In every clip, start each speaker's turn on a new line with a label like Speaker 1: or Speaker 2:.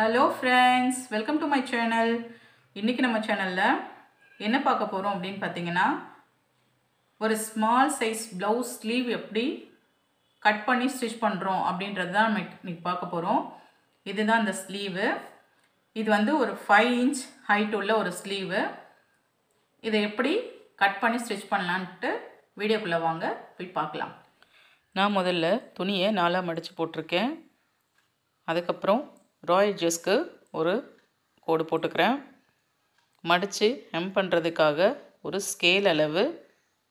Speaker 1: hello friends welcome to my channel இன்றைக்கி நம்ம சேனலில் என்ன பார்க்க போகிறோம் அப்படின்னு பார்த்தீங்கன்னா ஒரு ஸ்மால் சைஸ் ப்ளவுஸ் ஸ்லீவ் எப்படி கட் பண்ணி ஸ்டிச் பண்ணுறோம் அப்படின்றது தான் நம்ம இன்றைக்கி பார்க்க போகிறோம் இதுதான் இந்த ஸ்லீவு இது வந்து ஒரு ஃபைவ் இன்ச் ஹைட் உள்ள ஒரு ஸ்லீவு இதை எப்படி கட் பண்ணி ஸ்டிச் பண்ணலான்ட்டு வீடியோக்குள்ளே வாங்க போய் பார்க்கலாம் நான் முதல்ல துணியை நாலாக மடித்து போட்டிருக்கேன் அதுக்கப்புறம் ராயல் ஜூஸ்க்கு ஒரு கோடு போட்டுக்கிறேன் மடித்து ஹெம் பண்ணுறதுக்காக ஒரு ஸ்கேல் அளவு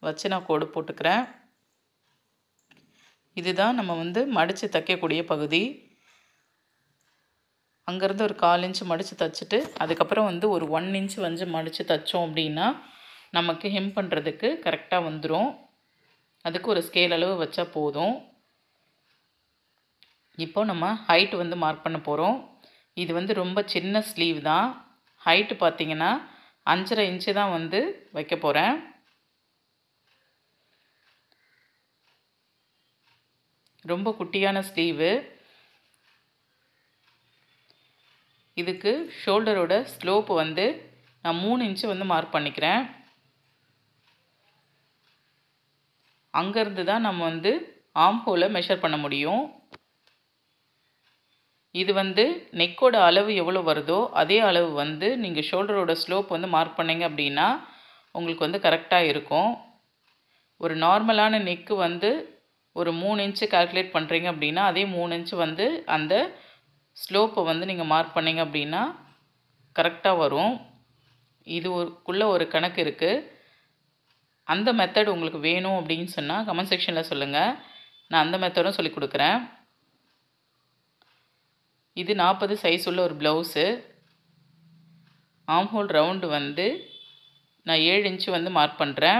Speaker 1: வச்சு நான் கோடு போட்டுக்கிறேன் இதுதான் நம்ம வந்து மடித்து தைக்கக்கூடிய பகுதி அங்கேருந்து ஒரு கால் இன்ச்சு மடித்து தைச்சிட்டு அதுக்கப்புறம் வந்து ஒரு ஒன் இன்ச் வந்து மடித்து தைச்சோம் அப்படின்னா நமக்கு ஹெம் பண்ணுறதுக்கு கரெக்டாக வந்துடும் அதுக்கு ஒரு ஸ்கேல் அளவு வச்சா போதும் இப்போ நம்ம ஹைட் வந்து மார்க் பண்ண போகிறோம் இது வந்து ரொம்ப சின்ன ஸ்லீவ் தான் ஹைட்டு பார்த்திங்கன்னா அஞ்சரை இன்ச்சு தான் வந்து வைக்க போகிறேன் ரொம்ப குட்டியான ஸ்லீவு இதுக்கு ஷோல்டரோட ஸ்லோப்பு வந்து நான் மூணு இன்ச்சு வந்து மார்க் பண்ணிக்கிறேன் அங்கேருந்து தான் நம்ம வந்து ஆம்ஹோலை மெஷர் பண்ண முடியும் இது வந்து நெக்கோட அளவு எவ்வளோ வருதோ அதே அளவு வந்து நீங்கள் ஷோல்டரோட ஸ்லோப் வந்து மார்க் பண்ணிங்க அப்படின்னா உங்களுக்கு வந்து கரெக்டாக இருக்கும் ஒரு நார்மலான நெக்கு வந்து ஒரு மூணு இன்ச்சு கால்குலேட் பண்ணுறீங்க அப்படின்னா அதே மூணு இன்ச்சு வந்து அந்த ஸ்லோப்பை வந்து நீங்கள் மார்க் பண்ணிங்க அப்படின்னா கரெக்டாக வரும் இது ஒருக்குள்ளே ஒரு கணக்கு இருக்குது அந்த மெத்தட் உங்களுக்கு வேணும் அப்படின்னு சொன்னால் கமெண்ட் செக்ஷனில் சொல்லுங்கள் நான் அந்த மெத்தடும் சொல்லி கொடுக்குறேன் இது நாற்பது சைஸ் உள்ள ஒரு ப்ளவுஸு ஆம்ஹோல் ரவுண்டு வந்து நான் ஏழு இன்ச்சு வந்து மார்க் பண்ணுறேன்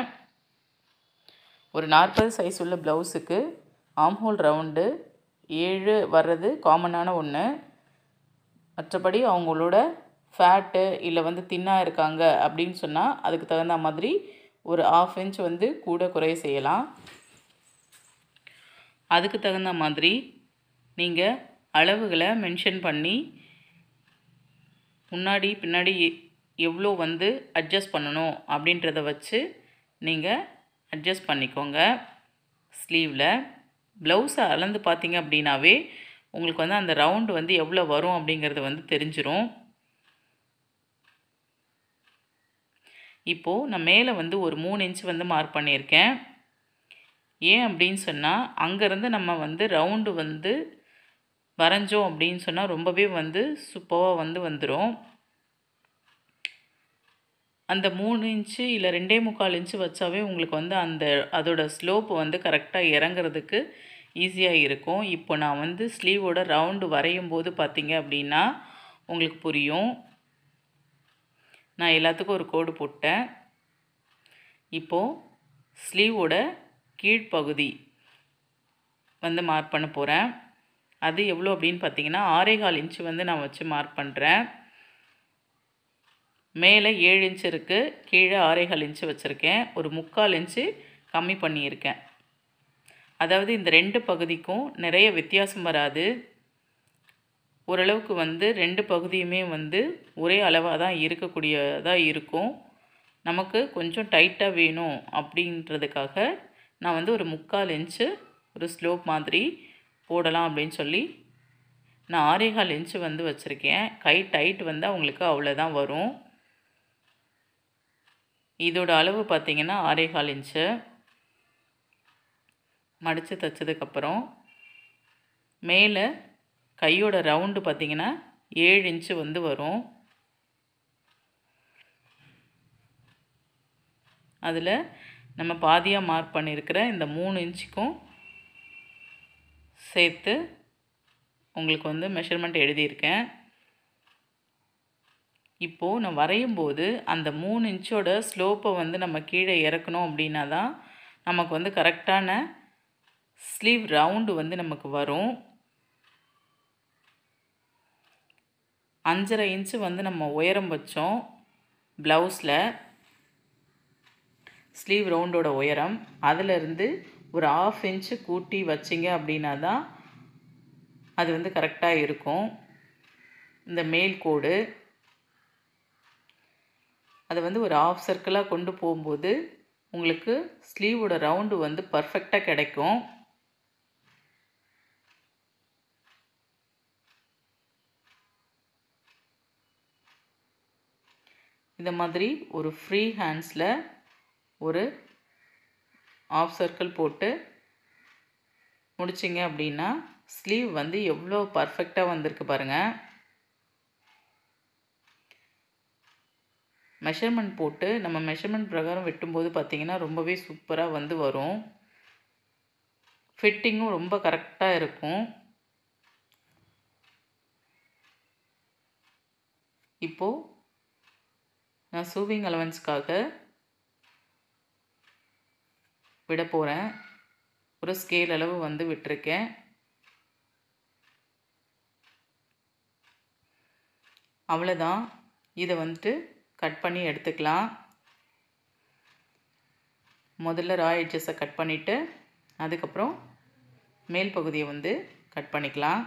Speaker 1: ஒரு நாற்பது சைஸ் உள்ள ப்ளவுஸுக்கு ஆம்ஹோல் ரவுண்டு ஏழு வர்றது காமனான ஒன்று மற்றபடி அவங்களோட ஃபேட்டு இல்லை வந்து தின்னாக இருக்காங்க அப்படின்னு சொன்னால் அதுக்கு தகுந்த மாதிரி ஒரு ஆஃப் இன்ச் வந்து கூட குறைய செய்யலாம் அதுக்கு தகுந்த மாதிரி நீங்கள் அளவுகளை மென்ஷன் பண்ணி முன்னாடி பின்னாடி எவ்வளோ வந்து அட்ஜஸ்ட் பண்ணணும் அப்படின்றத வச்சு நீங்கள் அட்ஜஸ்ட் பண்ணிக்கோங்க ஸ்லீவில் ப்ளவுஸை அளந்து பார்த்தீங்க அப்படின்னாவே உங்களுக்கு வந்து அந்த ரவுண்டு வந்து எவ்வளோ வரும் அப்படிங்கிறது வந்து தெரிஞ்சிடும் இப்போது நான் மேலே வந்து ஒரு மூணு இன்ச் வந்து மார்க் பண்ணியிருக்கேன் ஏன் அப்படின்னு சொன்னால் அங்கேருந்து நம்ம வந்து ரவுண்டு வந்து வரைஞ்சோம் அப்படின்னு சொன்னால் ரொம்பவே வந்து சூப்பராக வந்து வந்துடும் அந்த மூணு இன்ச்சு இல்லை ரெண்டே முக்கால் இன்ச்சு வச்சாவே உங்களுக்கு வந்து அந்த அதோட ஸ்லோப்பு வந்து கரெக்டாக இறங்குறதுக்கு ஈஸியாக இருக்கும் இப்போ நான் வந்து ஸ்லீவோட ரவுண்டு வரையும் போது பார்த்தீங்க அப்படின்னா உங்களுக்கு புரியும் நான் எல்லாத்துக்கும் ஒரு கோடு போட்டேன் இப்போது ஸ்லீவோட கீழ்ப்பகுதி வந்து மார்க் பண்ண போகிறேன் அது எவ்வளோ அப்படின்னு பார்த்தீங்கன்னா ஆரேகால் இன்ச்சு வந்து நான் வச்சு மார்க் பண்ணுறேன் மேலே ஏழு இன்ச்சு இருக்குது கீழே ஆரேகால் இன்ச்சு வச்சுருக்கேன் ஒரு முக்கால் இன்ச்சு கம்மி பண்ணியிருக்கேன் அதாவது இந்த ரெண்டு பகுதிக்கும் நிறைய வித்தியாசம் வராது ஓரளவுக்கு வந்து ரெண்டு பகுதியுமே வந்து ஒரே அளவாக தான் இருக்கக்கூடியதாக இருக்கும் நமக்கு கொஞ்சம் டைட்டாக வேணும் அப்படின்றதுக்காக நான் வந்து ஒரு முக்கால் இன்ச்சு ஒரு ஸ்லோப் மாதிரி போடலாம் அப்படின்னு சொல்லி நான் ஆரேகால் இன்ச்சு வந்து வச்சுருக்கேன் கை டைட் வந்து அவங்களுக்கு அவ்வளோதான் வரும் இதோட அளவு பார்த்திங்கன்னா ஆரேகால் இன்ச்சு மடித்து தைச்சதுக்கப்புறம் மேலே கையோட ரவுண்டு பார்த்திங்கன்னா ஏழு இன்ச்சு வந்து வரும் அதில் நம்ம பாதியாக மார்க் பண்ணியிருக்கிற இந்த மூணு இன்ச்சுக்கும் சேர்த்து உங்களுக்கு வந்து மெஷர்மெண்ட் எழுதியிருக்கேன் இப்போது நான் வரையும் போது அந்த மூணு இன்ச்சோட ஸ்லோப்பை வந்து நம்ம கீழே இறக்கணும் அப்படின்னா தான் நமக்கு வந்து கரெக்டான ஸ்லீவ் ரவுண்டு வந்து நமக்கு வரும் அஞ்சரை இன்ச்சு வந்து நம்ம உயரம் வச்சோம் ப்ளவுஸில் ஸ்லீவ் ரவுண்டோட உயரம் அதிலிருந்து ஒரு ஆஃப் இன்ச்சு கூட்டி வச்சிங்க அப்படின்னா தான் அது வந்து கரெக்டாக இருக்கும் இந்த மேல் கோடு அதை வந்து ஒரு ஆஃப் சர்க்கிளாக கொண்டு போகும்போது உங்களுக்கு ஸ்லீவோட ரவுண்டு வந்து பர்ஃபெக்டாக கிடைக்கும் இந்த மாதிரி ஒரு ஃப்ரீ ஹேண்ட்ஸில் ஒரு ஆஃப் சர்க்கிள் போட்டு முடிச்சிங்க அப்படின்னா ஸ்லீவ் வந்து எவ்வளோ பர்ஃபெக்டாக வந்திருக்கு பாருங்கள் மெஷர்மெண்ட் போட்டு நம்ம மெஷர்மெண்ட் பிரகாரம் வெட்டும்போது பார்த்திங்கன்னா ரொம்பவே சூப்பராக வந்து வரும் ஃபிட்டிங்கும் ரொம்ப கரெக்டாக இருக்கும் இப்போது நான் சூவிங் அலவன்ஸ்க்காக விட போகிறேன் ஒரு ஸ்கேல் அளவு வந்து விட்டுருக்கேன் அவ்வளோதான் இதை வந்துட்டு கட் பண்ணி எடுத்துக்கலாம் முதல்ல ரா எட்ஜஸை கட் பண்ணிவிட்டு அதுக்கப்புறம் மேல் பகுதியை வந்து கட் பண்ணிக்கலாம்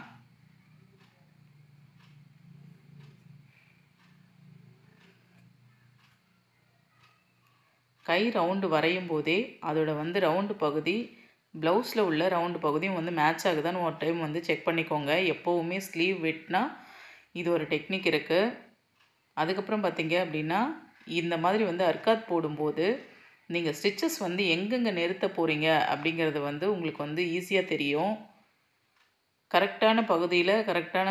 Speaker 1: கை ரவுண்டு வரையும் போதே அதோட வந்து ரவுண்டு பகுதி ப்ளவுஸில் உள்ள ரவுண்டு பகுதியும் வந்து மேட்ச் ஆகுதான்னு ஒரு டைம் வந்து செக் பண்ணிக்கோங்க எப்போவுமே ஸ்லீவ் விட்னா இது ஒரு டெக்னிக் இருக்குது அதுக்கப்புறம் பார்த்தீங்க அப்படின்னா இந்த மாதிரி வந்து அர்காத் போடும்போது நீங்கள் ஸ்டிச்சஸ் வந்து எங்கெங்கே நிறுத்த போகிறீங்க அப்படிங்கிறது வந்து உங்களுக்கு வந்து ஈஸியாக தெரியும் கரெக்டான பகுதியில் கரெக்டான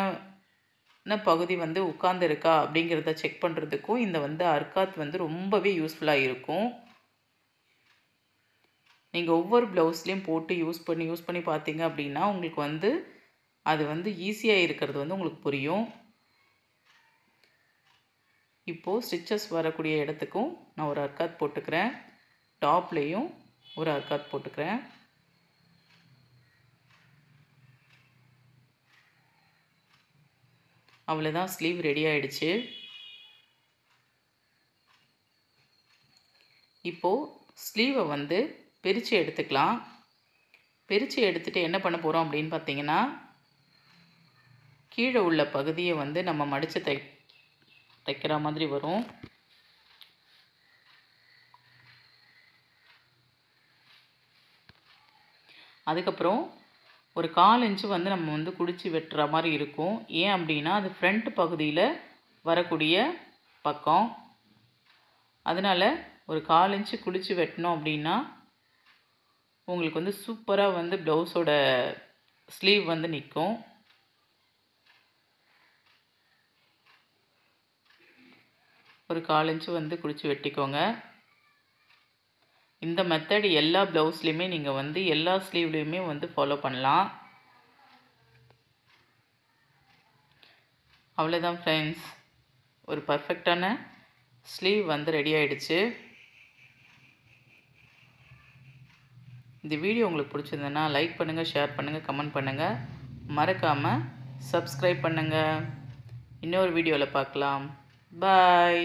Speaker 1: பகுதி வந்து உட்கார்ந்துருக்கா அப்படிங்கிறத செக் பண்ணுறதுக்கும் இந்த வந்து அர்காத் வந்து ரொம்பவே யூஸ்ஃபுல்லாக இருக்கும் நீங்கள் ஒவ்வொரு ப்ளவுஸ்லேயும் போட்டு யூஸ் பண்ணி யூஸ் பண்ணி பார்த்தீங்க அப்படின்னா உங்களுக்கு வந்து அது வந்து ஈஸியாக இருக்கிறது வந்து உங்களுக்கு புரியும் இப்போது ஸ்டிச்சஸ் வரக்கூடிய இடத்துக்கும் நான் ஒரு அர்காத் போட்டுக்கிறேன் டாப்லேயும் ஒரு அர்க்காத் போட்டுக்கிறேன் அவ்வளோதான் ஸ்லீவ் ரெடி ஆகிடுச்சு இப்போது ஸ்லீவை வந்து பிரித்து எடுத்துக்கலாம் பிரித்து எடுத்துகிட்டு என்ன பண்ண போகிறோம் அப்படின்னு பார்த்தீங்கன்னா கீழே உள்ள பகுதியை வந்து நம்ம மடித்து தை தைக்கிற மாதிரி வரும் அதுக்கப்புறம் ஒரு கால் இன்ச்சு வந்து நம்ம வந்து குடிச்சு வெட்டுற மாதிரி இருக்கும் ஏன் அப்படின்னா அது ஃப்ரண்ட் பகுதியில் வரக்கூடிய பக்கம் அதனால் ஒரு கால் இன்ச்சு குடிச்சு வெட்டினோம் அப்படின்னா உங்களுக்கு வந்து சூப்பராக வந்து ப்ளவுஸோட ஸ்லீவ் வந்து நிற்கும் ஒரு கால் இன்ச்சு வந்து குடிச்சு வெட்டிக்கோங்க இந்த மெத்தட் எல்லா ப்ளவுஸ்லேயுமே நீங்கள் வந்து எல்லா ஸ்லீவ்லேயுமே வந்து ஃபாலோ பண்ணலாம் அவ்வளோதான் ஃப்ரெண்ட்ஸ் ஒரு பர்ஃபெக்டான ஸ்லீவ் வந்து ரெடி ஆகிடுச்சு இந்த வீடியோ உங்களுக்கு பிடிச்சிருந்ததுன்னா லைக் பண்ணுங்கள் ஷேர் பண்ணுங்கள் கமெண்ட் பண்ணுங்கள் மறக்காமல் சப்ஸ்கிரைப் பண்ணுங்கள் இன்னொரு வீடியோவில் பார்க்கலாம் பாய்